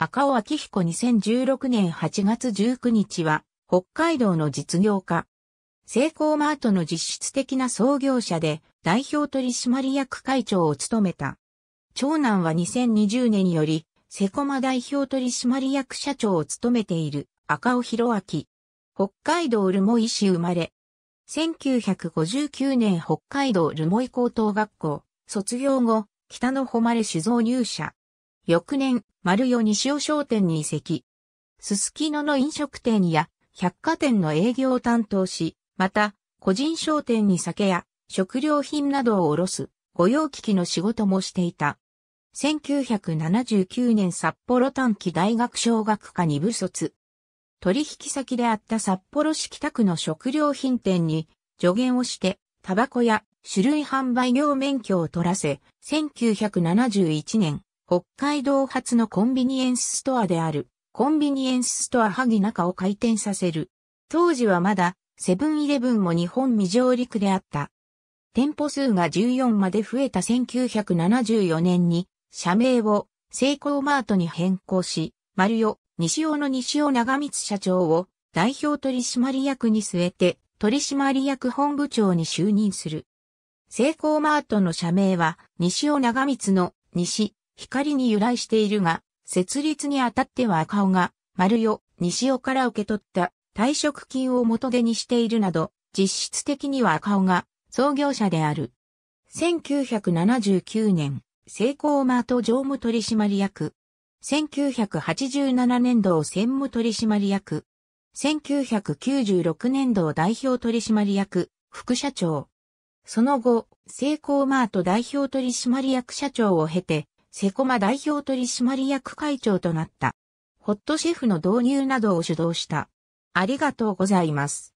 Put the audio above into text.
赤尾明彦2016年8月19日は、北海道の実業家。セイコーマートの実質的な創業者で、代表取締役会長を務めた。長男は2020年により、セコマ代表取締役社長を務めている赤尾博明。北海道ルモイ市生まれ。1959年北海道ルモイ高等学校、卒業後、北の誉れ酒造入社。翌年、丸代西尾商店に移籍。すすきのの飲食店や百貨店の営業を担当し、また、個人商店に酒や食料品などを卸す、御用聞きの仕事もしていた。1979年札幌短期大学小学科に部卒。取引先であった札幌市北区の食料品店に助言をして、タバコや種類販売業免許を取らせ、1971年、北海道発のコンビニエンスストアである、コンビニエンスストア萩中を開店させる。当時はまだ、セブンイレブンも日本未上陸であった。店舗数が14まで増えた1974年に、社名を、セイコーマートに変更し、マリオ、西尾の西尾長光社長を代表取締役に据えて取締役本部長に就任する。セイコーマートの社名は西尾長光の西光に由来しているが、設立にあたっては赤尾が、丸よ、西尾から受け取った退職金を元手にしているなど、実質的には赤尾が創業者である。1979年、セイコーマート常務取締役。1987年度専務取締役。1996年度代表取締役、副社長。その後、セイコーマート代表取締役社長を経て、セコマ代表取締役会長となった。ホットシェフの導入などを主導した。ありがとうございます。